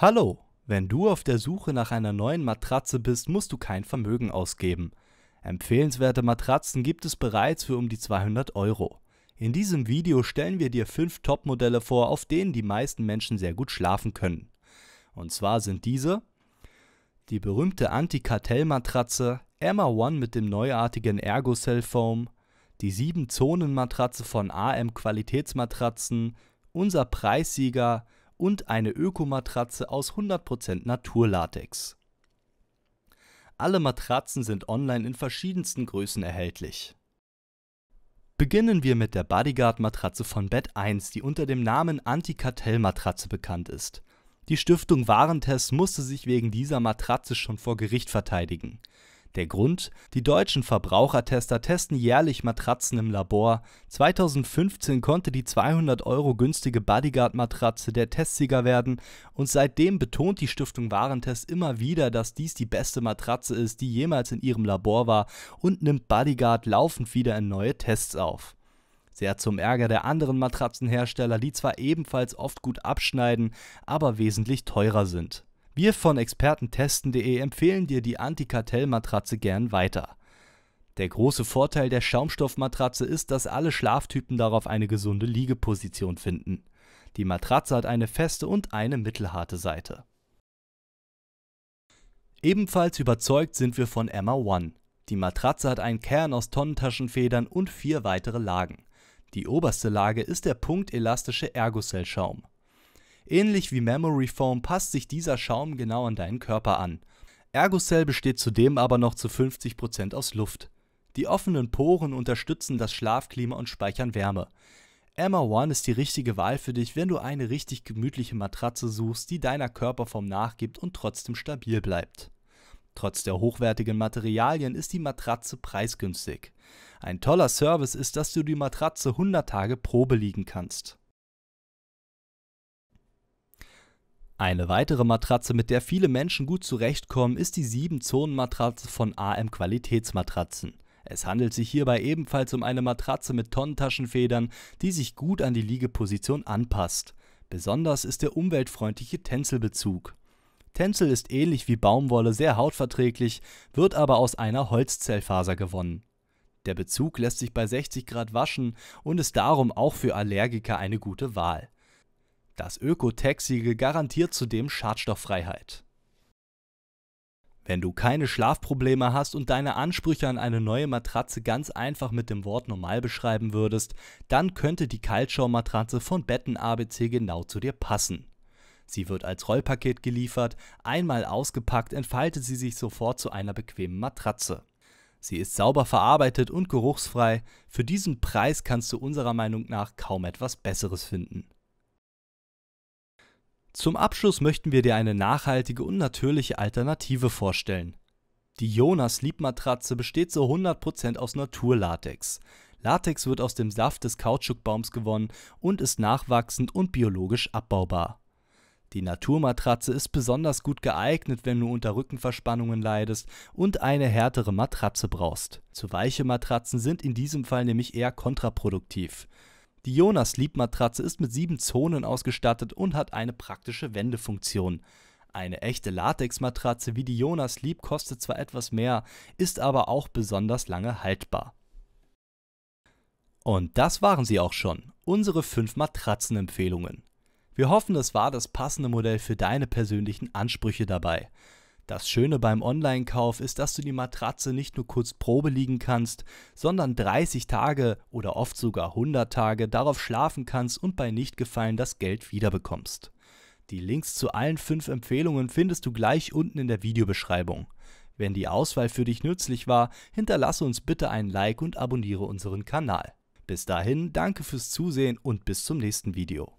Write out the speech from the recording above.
Hallo, wenn du auf der Suche nach einer neuen Matratze bist, musst du kein Vermögen ausgeben. Empfehlenswerte Matratzen gibt es bereits für um die 200 Euro. In diesem Video stellen wir dir 5 Top-Modelle vor, auf denen die meisten Menschen sehr gut schlafen können. Und zwar sind diese die berühmte Anti-Kartell-Matratze, Emma One mit dem neuartigen Ergocell Foam, die 7-Zonen-Matratze von AM Qualitätsmatratzen, unser Preissieger, und eine Ökomatratze aus 100% Naturlatex. Alle Matratzen sind online in verschiedensten Größen erhältlich. Beginnen wir mit der Bodyguard-Matratze von Bett 1, die unter dem Namen Antikartell-Matratze bekannt ist. Die Stiftung Warentest musste sich wegen dieser Matratze schon vor Gericht verteidigen. Der Grund? Die deutschen Verbrauchertester testen jährlich Matratzen im Labor. 2015 konnte die 200 Euro günstige Bodyguard-Matratze der Testsieger werden und seitdem betont die Stiftung Warentest immer wieder, dass dies die beste Matratze ist, die jemals in ihrem Labor war und nimmt Bodyguard laufend wieder in neue Tests auf. Sehr zum Ärger der anderen Matratzenhersteller, die zwar ebenfalls oft gut abschneiden, aber wesentlich teurer sind. Wir von expertentesten.de empfehlen dir die Antikartellmatratze gern weiter. Der große Vorteil der Schaumstoffmatratze ist, dass alle Schlaftypen darauf eine gesunde Liegeposition finden. Die Matratze hat eine feste und eine mittelharte Seite. Ebenfalls überzeugt sind wir von Emma One. Die Matratze hat einen Kern aus Tonnentaschenfedern und vier weitere Lagen. Die oberste Lage ist der punktelastische Ergocell-Schaum. Ähnlich wie Memory Foam passt sich dieser Schaum genau an deinen Körper an. Ergocell besteht zudem aber noch zu 50% aus Luft. Die offenen Poren unterstützen das Schlafklima und speichern Wärme. Emma One ist die richtige Wahl für dich, wenn du eine richtig gemütliche Matratze suchst, die deiner Körperform nachgibt und trotzdem stabil bleibt. Trotz der hochwertigen Materialien ist die Matratze preisgünstig. Ein toller Service ist, dass du die Matratze 100 Tage Probe liegen kannst. Eine weitere Matratze, mit der viele Menschen gut zurechtkommen, ist die 7-Zonen-Matratze von AM Qualitätsmatratzen. Es handelt sich hierbei ebenfalls um eine Matratze mit Tonnentaschenfedern, die sich gut an die Liegeposition anpasst. Besonders ist der umweltfreundliche Tänzelbezug. Tencel ist ähnlich wie Baumwolle sehr hautverträglich, wird aber aus einer Holzzellfaser gewonnen. Der Bezug lässt sich bei 60 Grad waschen und ist darum auch für Allergiker eine gute Wahl. Das Ökotech-Siegel garantiert zudem Schadstofffreiheit. Wenn du keine Schlafprobleme hast und deine Ansprüche an eine neue Matratze ganz einfach mit dem Wort normal beschreiben würdest, dann könnte die Kaltschaummatratze von Betten ABC genau zu dir passen. Sie wird als Rollpaket geliefert, einmal ausgepackt entfaltet sie sich sofort zu einer bequemen Matratze. Sie ist sauber verarbeitet und geruchsfrei, für diesen Preis kannst du unserer Meinung nach kaum etwas Besseres finden. Zum Abschluss möchten wir dir eine nachhaltige und natürliche Alternative vorstellen. Die Jonas Sleep Matratze besteht zu 100% aus Naturlatex. Latex wird aus dem Saft des Kautschukbaums gewonnen und ist nachwachsend und biologisch abbaubar. Die Naturmatratze ist besonders gut geeignet, wenn du unter Rückenverspannungen leidest und eine härtere Matratze brauchst. Zu weiche Matratzen sind in diesem Fall nämlich eher kontraproduktiv. Die Jona Sleep Matratze ist mit sieben Zonen ausgestattet und hat eine praktische Wendefunktion. Eine echte Latexmatratze wie die Jona Sleep kostet zwar etwas mehr, ist aber auch besonders lange haltbar. Und das waren sie auch schon, unsere fünf Matratzenempfehlungen. Wir hoffen, es war das passende Modell für deine persönlichen Ansprüche dabei. Das Schöne beim Online-Kauf ist, dass du die Matratze nicht nur kurz Probe liegen kannst, sondern 30 Tage oder oft sogar 100 Tage darauf schlafen kannst und bei Nichtgefallen das Geld wiederbekommst. Die Links zu allen fünf Empfehlungen findest du gleich unten in der Videobeschreibung. Wenn die Auswahl für dich nützlich war, hinterlasse uns bitte ein Like und abonniere unseren Kanal. Bis dahin, danke fürs Zusehen und bis zum nächsten Video.